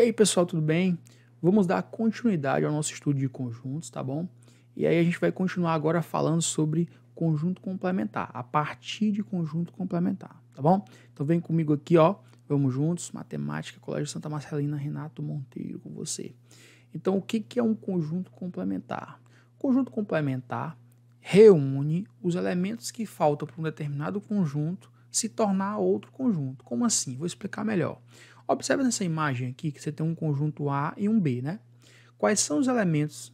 E aí, pessoal, tudo bem? Vamos dar continuidade ao nosso estudo de conjuntos, tá bom? E aí a gente vai continuar agora falando sobre conjunto complementar, a partir de conjunto complementar, tá bom? Então vem comigo aqui, ó. Vamos juntos, matemática, Colégio Santa Marcelina, Renato Monteiro com você. Então, o que é um conjunto complementar? Conjunto complementar reúne os elementos que faltam para um determinado conjunto se tornar outro conjunto. Como assim? Vou explicar melhor. Observe nessa imagem aqui que você tem um conjunto A e um B, né? Quais são os elementos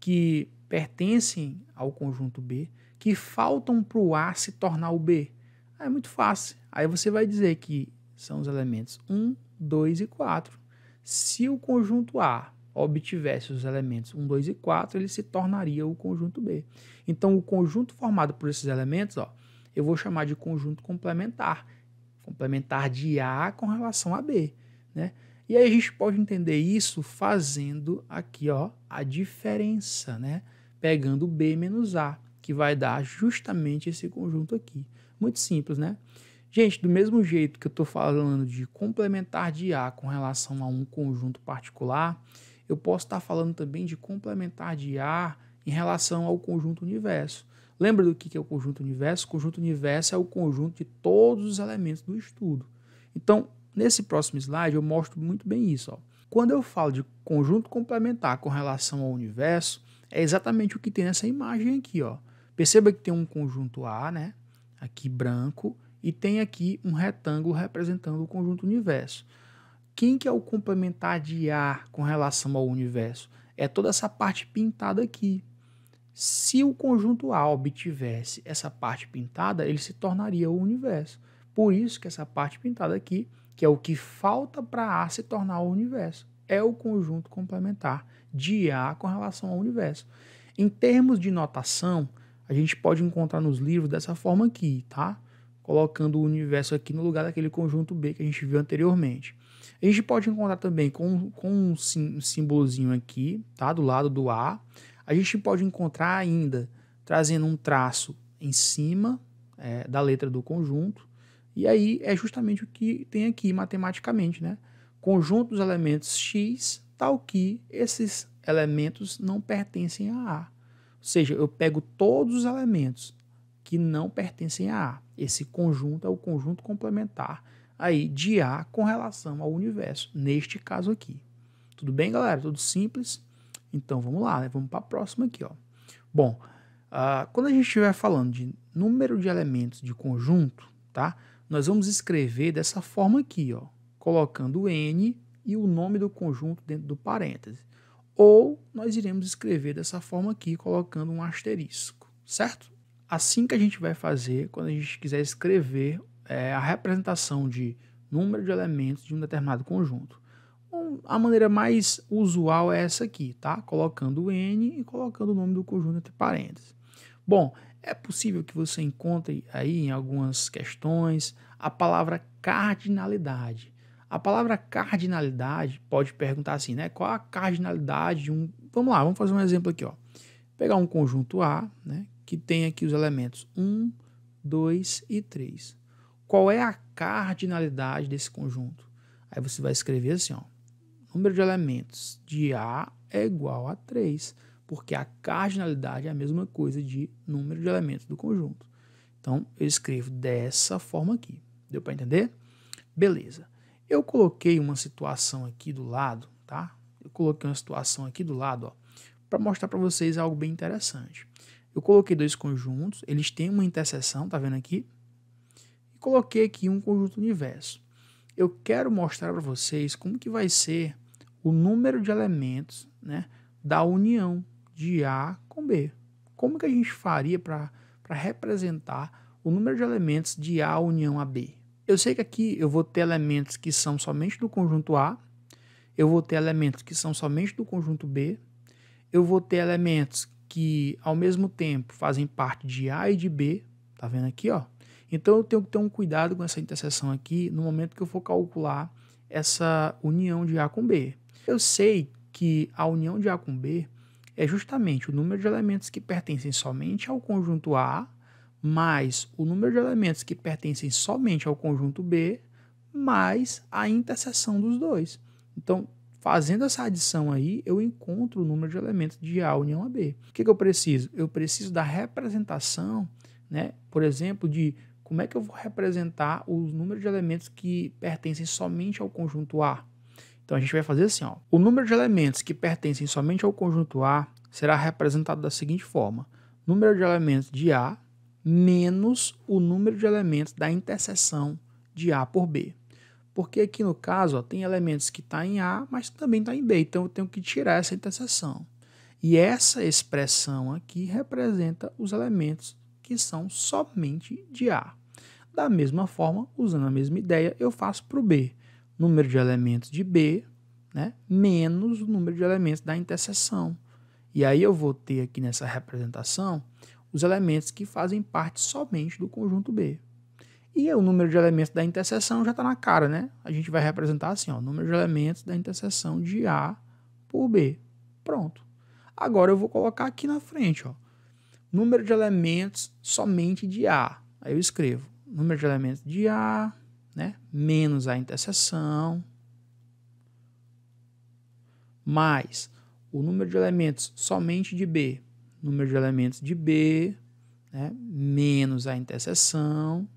que pertencem ao conjunto B que faltam para o A se tornar o B? Ah, é muito fácil. Aí você vai dizer que são os elementos 1, 2 e 4. Se o conjunto A obtivesse os elementos 1, 2 e 4, ele se tornaria o conjunto B. Então, o conjunto formado por esses elementos, ó, eu vou chamar de conjunto complementar complementar de A com relação a B, né? E aí a gente pode entender isso fazendo aqui, ó, a diferença, né? Pegando B menos A, que vai dar justamente esse conjunto aqui. Muito simples, né? Gente, do mesmo jeito que eu estou falando de complementar de A com relação a um conjunto particular, eu posso estar tá falando também de complementar de A em relação ao conjunto universo. Lembra do que é o conjunto universo? O conjunto universo é o conjunto de todos os elementos do estudo. Então, nesse próximo slide, eu mostro muito bem isso. Ó. Quando eu falo de conjunto complementar com relação ao universo, é exatamente o que tem nessa imagem aqui. Ó. Perceba que tem um conjunto A, né? aqui branco, e tem aqui um retângulo representando o conjunto universo. Quem que é o complementar de A com relação ao universo? É toda essa parte pintada aqui, se o conjunto A tivesse essa parte pintada, ele se tornaria o universo. Por isso que essa parte pintada aqui, que é o que falta para A se tornar o universo, é o conjunto complementar de A com relação ao universo. Em termos de notação, a gente pode encontrar nos livros dessa forma aqui, tá? Colocando o universo aqui no lugar daquele conjunto B que a gente viu anteriormente. A gente pode encontrar também com, com um, um símbolozinho aqui, tá? Do lado do A a gente pode encontrar ainda trazendo um traço em cima é, da letra do conjunto, e aí é justamente o que tem aqui matematicamente, né? Conjunto dos elementos x, tal que esses elementos não pertencem a A. Ou seja, eu pego todos os elementos que não pertencem a A. Esse conjunto é o conjunto complementar aí de A com relação ao universo, neste caso aqui. Tudo bem, galera? Tudo simples? Então vamos lá, né? vamos para a próxima aqui. Ó. Bom, uh, quando a gente estiver falando de número de elementos de conjunto, tá? nós vamos escrever dessa forma aqui, ó, colocando o n e o nome do conjunto dentro do parêntese. Ou nós iremos escrever dessa forma aqui, colocando um asterisco, certo? Assim que a gente vai fazer, quando a gente quiser escrever é, a representação de número de elementos de um determinado conjunto. Então, a maneira mais usual é essa aqui, tá? Colocando o N e colocando o nome do conjunto entre parênteses. Bom, é possível que você encontre aí em algumas questões a palavra cardinalidade. A palavra cardinalidade pode perguntar assim, né? Qual a cardinalidade de um. Vamos lá, vamos fazer um exemplo aqui, ó. Pegar um conjunto A, né? Que tem aqui os elementos 1, 2 e 3. Qual é a cardinalidade desse conjunto? Aí você vai escrever assim, ó número de elementos de A é igual a 3, porque a cardinalidade é a mesma coisa de número de elementos do conjunto. Então, eu escrevo dessa forma aqui. Deu para entender? Beleza. Eu coloquei uma situação aqui do lado, tá? Eu coloquei uma situação aqui do lado, ó, para mostrar para vocês algo bem interessante. Eu coloquei dois conjuntos, eles têm uma interseção, tá vendo aqui? E coloquei aqui um conjunto universo. Eu quero mostrar para vocês como que vai ser o número de elementos né, da união de A com B. Como que a gente faria para representar o número de elementos de A união a B? Eu sei que aqui eu vou ter elementos que são somente do conjunto A, eu vou ter elementos que são somente do conjunto B, eu vou ter elementos que ao mesmo tempo fazem parte de A e de B, tá vendo aqui, ó? Então eu tenho que ter um cuidado com essa interseção aqui no momento que eu for calcular essa união de A com B. Eu sei que a união de A com B é justamente o número de elementos que pertencem somente ao conjunto A mais o número de elementos que pertencem somente ao conjunto B mais a interseção dos dois. Então, fazendo essa adição aí, eu encontro o número de elementos de A união a B. O que, que eu preciso? Eu preciso da representação, né, por exemplo, de como é que eu vou representar os números de elementos que pertencem somente ao conjunto A? Então a gente vai fazer assim, ó. O número de elementos que pertencem somente ao conjunto A será representado da seguinte forma: número de elementos de A menos o número de elementos da interseção de A por B. Porque aqui no caso ó, tem elementos que está em A, mas também está em B, então eu tenho que tirar essa interseção. E essa expressão aqui representa os elementos que são somente de A. Da mesma forma, usando a mesma ideia, eu faço para o B. Número de elementos de B né, menos o número de elementos da interseção. E aí eu vou ter aqui nessa representação os elementos que fazem parte somente do conjunto B. E o número de elementos da interseção já está na cara, né? A gente vai representar assim, ó, número de elementos da interseção de A por B. Pronto. Agora eu vou colocar aqui na frente, ó, número de elementos somente de A. Aí eu escrevo número de elementos de A, né? menos a interseção, mais o número de elementos somente de B, número de elementos de B, né? menos a interseção.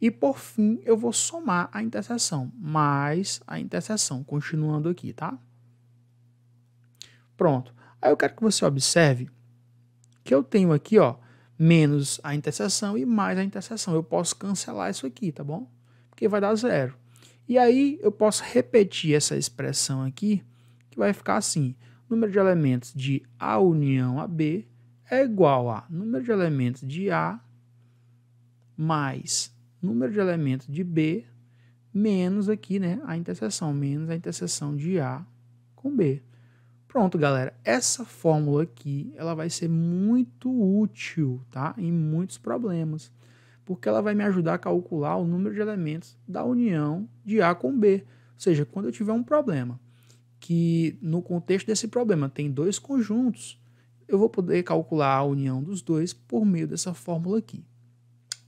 E por fim, eu vou somar a interseção, mais a interseção, continuando aqui, tá? Pronto. Aí eu quero que você observe que eu tenho aqui, ó, menos a interseção e mais a interseção. Eu posso cancelar isso aqui, tá bom? Porque vai dar zero. E aí eu posso repetir essa expressão aqui, que vai ficar assim. Número de elementos de A união a B é igual a número de elementos de A mais número de elementos de B menos aqui, né, a interseção, menos a interseção de A com B. Pronto, galera. Essa fórmula aqui, ela vai ser muito útil, tá? Em muitos problemas, porque ela vai me ajudar a calcular o número de elementos da união de A com B. Ou seja, quando eu tiver um problema que no contexto desse problema tem dois conjuntos, eu vou poder calcular a união dos dois por meio dessa fórmula aqui.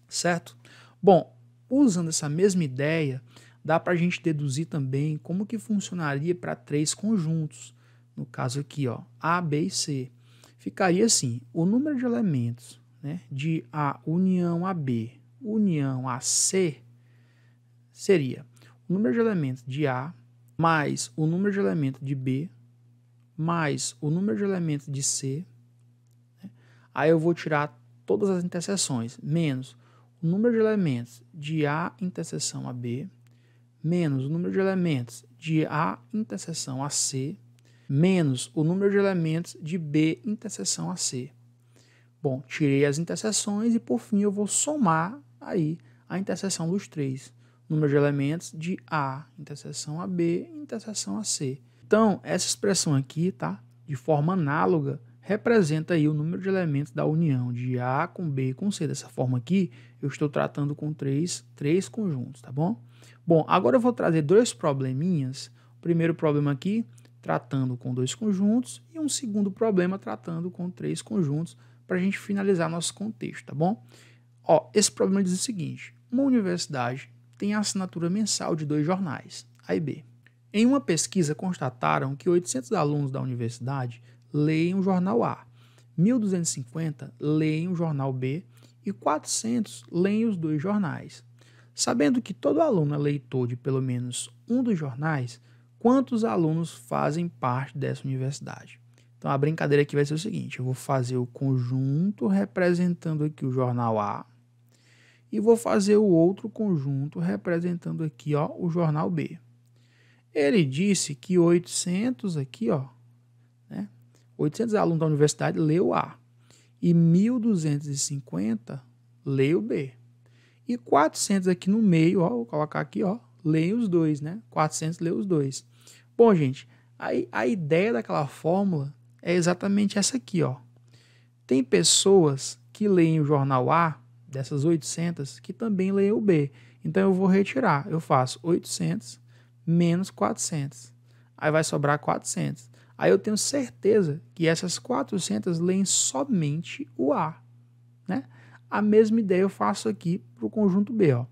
Certo? Bom, usando essa mesma ideia, dá para a gente deduzir também como que funcionaria para três conjuntos no caso aqui, ó, A, B e C, ficaria assim: o número de elementos né, de A união a B, união a C, seria o número de elementos de A mais o número de elementos de B mais o número de elementos de C. Né? Aí eu vou tirar todas as interseções, menos o número de elementos de A interseção a B, menos o número de elementos de A interseção a C, menos o número de elementos de B interseção a C. Bom, tirei as interseções e por fim eu vou somar aí a interseção dos três. Número de elementos de A interseção a B interseção a C. Então, essa expressão aqui, tá? De forma análoga, representa aí o número de elementos da união de A com B com C. Dessa forma aqui, eu estou tratando com três, três conjuntos, tá bom? Bom, agora eu vou trazer dois probleminhas. O primeiro problema aqui tratando com dois conjuntos e um segundo problema tratando com três conjuntos para a gente finalizar nosso contexto, tá bom? Ó, esse problema diz o seguinte: uma universidade tem a assinatura mensal de dois jornais, A e B. Em uma pesquisa constataram que 800 alunos da universidade leem o jornal A, 1250 leem o jornal B e 400 leem os dois jornais. Sabendo que todo aluno é leitor de pelo menos um dos jornais, quantos alunos fazem parte dessa universidade. Então a brincadeira aqui vai ser o seguinte: eu vou fazer o conjunto representando aqui o jornal A e vou fazer o outro conjunto representando aqui, ó, o jornal B. Ele disse que 800 aqui, ó, né? 800 alunos da universidade leu A e 1250 leu B. E 400 aqui no meio, ó, vou colocar aqui, ó, leem os dois, né? 400 lê os dois. Bom, gente, a, a ideia daquela fórmula é exatamente essa aqui, ó. Tem pessoas que leem o jornal A, dessas 800, que também leem o B. Então eu vou retirar, eu faço 800 menos 400. Aí vai sobrar 400. Aí eu tenho certeza que essas 400 leem somente o A, né? A mesma ideia eu faço aqui para o conjunto B, ó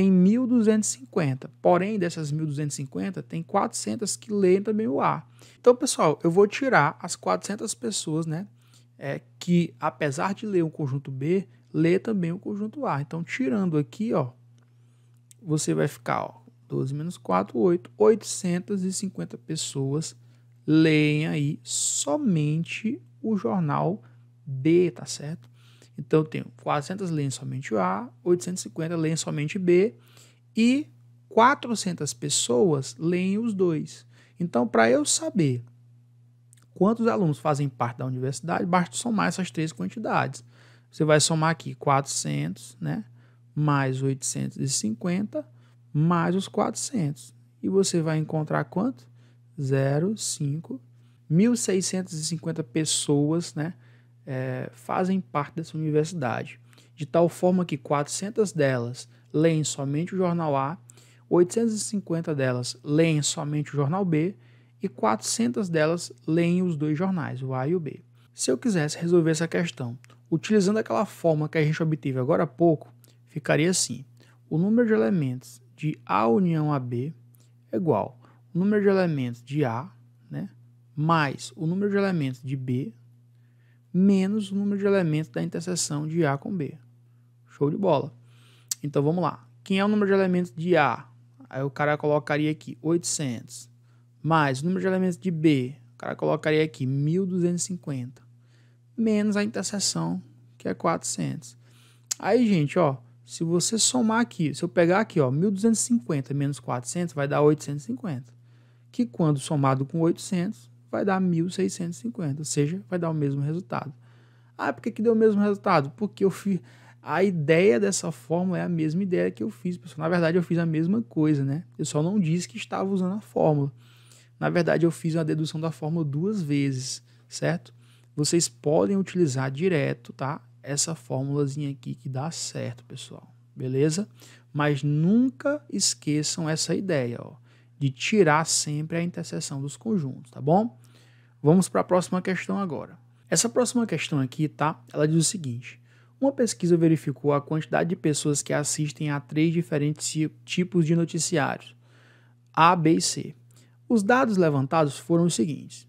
tem 1.250. Porém, dessas 1.250, tem 400 que leem também o A. Então, pessoal, eu vou tirar as 400 pessoas, né? É, que, apesar de ler o conjunto B, lê também o conjunto A. Então, tirando aqui, ó, você vai ficar, ó, 12 menos 4, 8. 850 pessoas leem aí somente o jornal B, tá certo? Então eu tenho 400 leis somente A, 850 leem somente B e 400 pessoas leem os dois. Então, para eu saber quantos alunos fazem parte da universidade, basta somar essas três quantidades. Você vai somar aqui 400, né? Mais 850, mais os 400. E você vai encontrar quanto? 0,5. 1.650 pessoas, né? é, fazem parte dessa universidade, de tal forma que 400 delas leem somente o jornal A, 850 delas leem somente o jornal B e 400 delas leem os dois jornais, o A e o B. Se eu quisesse resolver essa questão utilizando aquela forma que a gente obteve agora há pouco, ficaria assim: o número de elementos de A união AB é igual o número de elementos de A, né, mais o número de elementos de B menos o número de elementos da interseção de A com B. Show de bola. Então vamos lá. Quem é o número de elementos de A? Aí o cara colocaria aqui 800. Mais o número de elementos de B, o cara colocaria aqui 1250. Menos a interseção, que é 400. Aí, gente, ó, se você somar aqui, se eu pegar aqui, ó, 1250 menos 400 vai dar 850, que quando somado com 800 vai dar 1.650, ou seja, vai dar o mesmo resultado. Ah, por que, que deu o mesmo resultado? Porque eu fiz. A ideia dessa fórmula é a mesma ideia que eu fiz, pessoal. Na verdade, eu fiz a mesma coisa, né? Eu só não disse que estava usando a fórmula. Na verdade, eu fiz a dedução da fórmula duas vezes, certo? Vocês podem utilizar direto, tá? Essa fórmulazinha aqui que dá certo, pessoal. Beleza? Mas nunca esqueçam essa ideia, ó, de tirar sempre a interseção dos conjuntos, tá bom? Vamos para a próxima questão agora. Essa próxima questão aqui, tá? Ela diz o seguinte: uma pesquisa verificou a quantidade de pessoas que assistem a três diferentes tipos de noticiários, A, B e C. Os dados levantados foram os seguintes: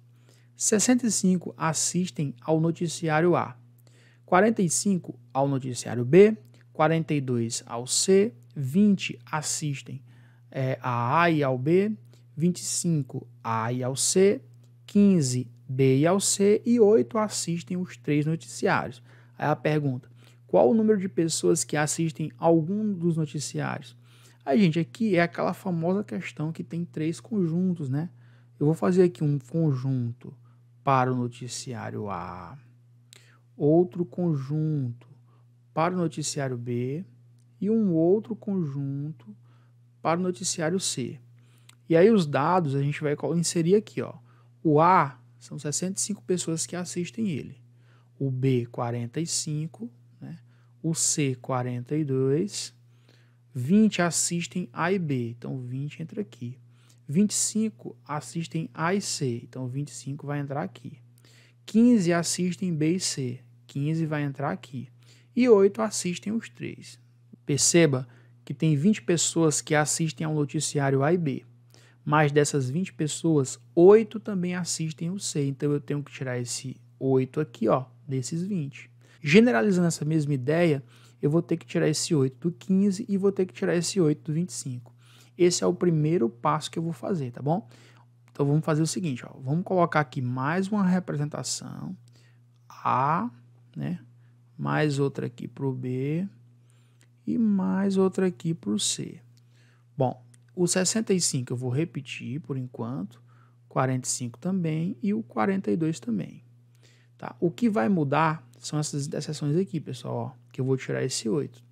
65 assistem ao noticiário A, 45 ao noticiário B, 42 ao C, 20 assistem é, a A e ao B, 25 a, a e ao C, 15 B e ao C e 8 assistem os três noticiários. Aí a pergunta: qual o número de pessoas que assistem algum dos noticiários? Aí, gente, aqui é aquela famosa questão que tem três conjuntos, né? Eu vou fazer aqui um conjunto para o noticiário A, outro conjunto para o noticiário B e um outro conjunto para o noticiário C. E aí os dados a gente vai inserir aqui, ó. O A são 65 pessoas que assistem ele. O B, 45. Né? O C, 42. 20 assistem A e B, então 20 entra aqui. 25 assistem A e C, então 25 vai entrar aqui. 15 assistem B e C, 15 vai entrar aqui. E 8 assistem os três. Perceba que tem 20 pessoas que assistem ao noticiário A e B. Mas dessas 20 pessoas, 8 também assistem o C. Então eu tenho que tirar esse 8 aqui, ó, desses 20. Generalizando essa mesma ideia, eu vou ter que tirar esse 8 do 15 e vou ter que tirar esse 8 do 25. Esse é o primeiro passo que eu vou fazer, tá bom? Então vamos fazer o seguinte, ó, vamos colocar aqui mais uma representação A, né? Mais outra aqui para o B e mais outra aqui para o C. Bom, o 65 eu vou repetir por enquanto, 45 também e o 42 também. Tá? O que vai mudar são essas exceções aqui, pessoal, ó, que eu vou tirar esse 8.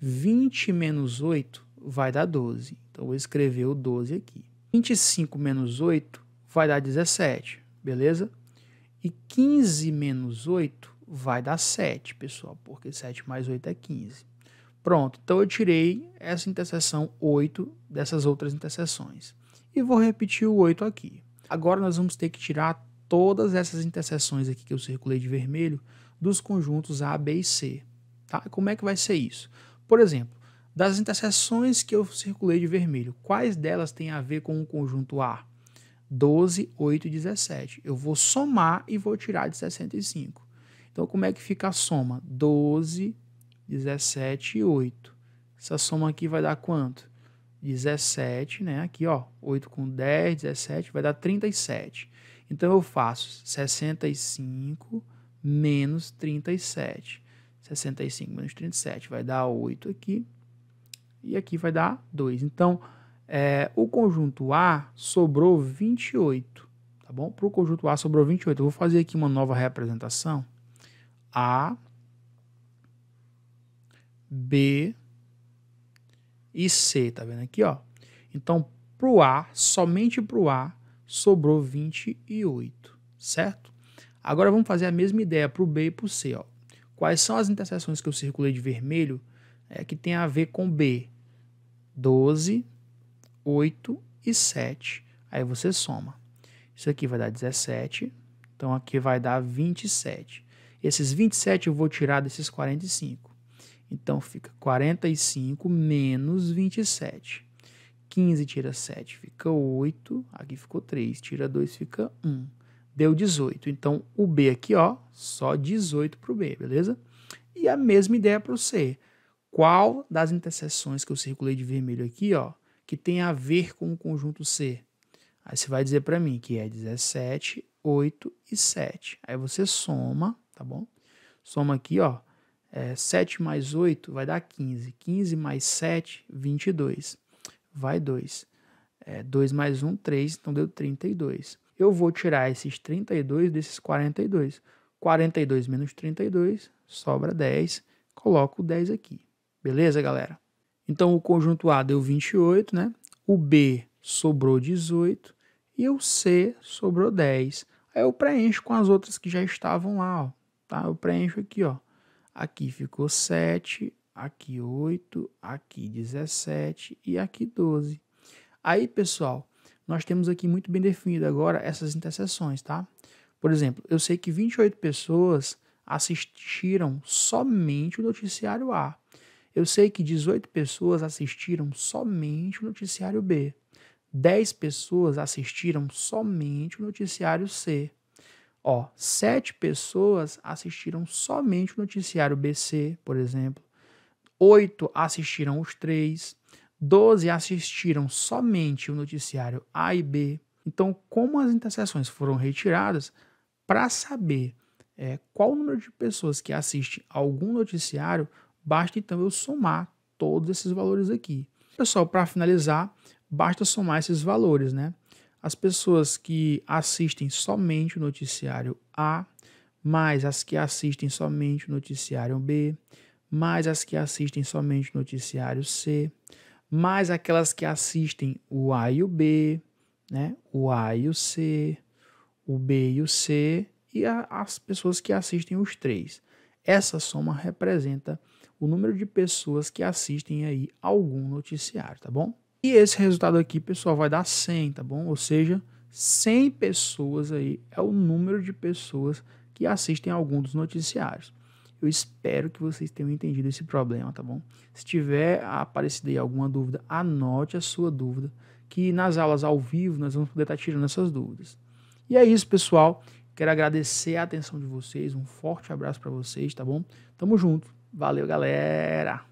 20 menos 8 vai dar 12. Então, eu vou escrever o 12 aqui. 25 menos 8 vai dar 17, beleza? E 15 menos 8 vai dar 7, pessoal, porque 7 mais 8 é 15. Pronto, então eu tirei essa interseção 8 dessas outras interseções. E vou repetir o 8 aqui. Agora nós vamos ter que tirar todas essas interseções aqui que eu circulei de vermelho dos conjuntos A, B e C. Tá? Como é que vai ser isso? Por exemplo, das interseções que eu circulei de vermelho, quais delas têm a ver com o conjunto A? 12, 8 e 17. Eu vou somar e vou tirar de 65. Então, como é que fica a soma? 12, 17 e 8. Essa soma aqui vai dar quanto? 17, né? Aqui, ó, 8 com 10, 17, vai dar 37. Então, eu faço 65 menos 37. 65 menos 37 vai dar 8 aqui. E aqui vai dar 2. Então, é, o conjunto A sobrou 28, tá bom? Para o conjunto A sobrou 28. Eu vou fazer aqui uma nova representação. A B e C, tá vendo aqui, ó? Então, pro A, somente pro A, sobrou 28, certo? Agora vamos fazer a mesma ideia pro B e pro C, ó. Quais são as interseções que eu circulei de vermelho é, que tem a ver com B? 12, 8 e 7. Aí você soma. Isso aqui vai dar 17, então aqui vai dar 27. Esses 27 eu vou tirar desses 45. Então fica 45 menos 27. 15 tira 7 fica 8. Aqui ficou 3. Tira 2 fica 1. Deu 18. Então o B aqui, ó, só 18 para o B, beleza? E a mesma ideia para o C. Qual das interseções que eu circulei de vermelho aqui, ó, que tem a ver com o conjunto C? Aí você vai dizer para mim que é 17, 8 e 7. Aí você soma, tá bom? Soma aqui, ó, é, 7 mais 8 vai dar 15. 15 mais 7, 22. Vai 2. É, 2 mais 1, 3. Então deu 32. Eu vou tirar esses 32 desses 42. 42 menos 32, sobra 10. Coloco o 10 aqui. Beleza, galera? Então o conjunto A deu 28, né? O B sobrou 18 e o C sobrou 10. Aí eu preencho com as outras que já estavam lá, ó, tá? Eu preencho aqui, ó. Aqui ficou 7, aqui 8, aqui 17 e aqui 12. Aí, pessoal, nós temos aqui muito bem definido agora essas interseções, tá? Por exemplo, eu sei que 28 pessoas assistiram somente o noticiário A. Eu sei que 18 pessoas assistiram somente o noticiário B. 10 pessoas assistiram somente o noticiário C. Ó, sete pessoas assistiram somente o noticiário BC, por exemplo. Oito assistiram os três. Doze assistiram somente o noticiário A e B. Então, como as interseções foram retiradas, para saber é, qual o número de pessoas que assiste algum noticiário, basta então eu somar todos esses valores aqui. Pessoal, para finalizar, basta somar esses valores, né? as pessoas que assistem somente o noticiário A, mais as que assistem somente o noticiário B, mais as que assistem somente o noticiário C, mais aquelas que assistem o A e o B, né? o A e o C, o B e o C, e a, as pessoas que assistem os três. Essa soma representa o número de pessoas que assistem aí algum noticiário, tá bom? E esse resultado aqui, pessoal, vai dar 100, tá bom? Ou seja, 100 pessoas aí é o número de pessoas que assistem algum dos noticiários. Eu espero que vocês tenham entendido esse problema, tá bom? Se tiver aparecido aí alguma dúvida, anote a sua dúvida, que nas aulas ao vivo nós vamos poder estar tá tirando essas dúvidas. E é isso, pessoal. Quero agradecer a atenção de vocês, um forte abraço para vocês, tá bom? Tamo junto. Valeu, galera.